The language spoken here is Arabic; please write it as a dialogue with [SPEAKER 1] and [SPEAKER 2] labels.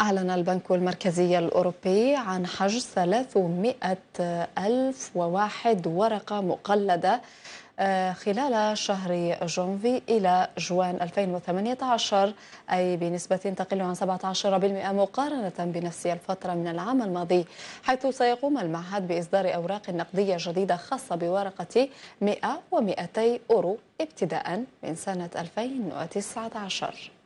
[SPEAKER 1] أعلن البنك المركزي الأوروبي عن حجز 300 ألف وواحد ورقة مقلدة آه، خلال شهر جونفي إلى جوان 2018 أي بنسبة تقل عن 17% مقارنة بنفس الفترة من العام الماضي حيث سيقوم المعهد بإصدار أوراق نقدية جديدة خاصة بورقة 100 و200 أورو ابتداء من سنة 2019